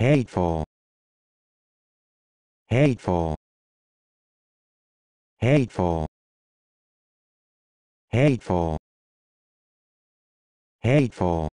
hateful hateful hateful hateful hateful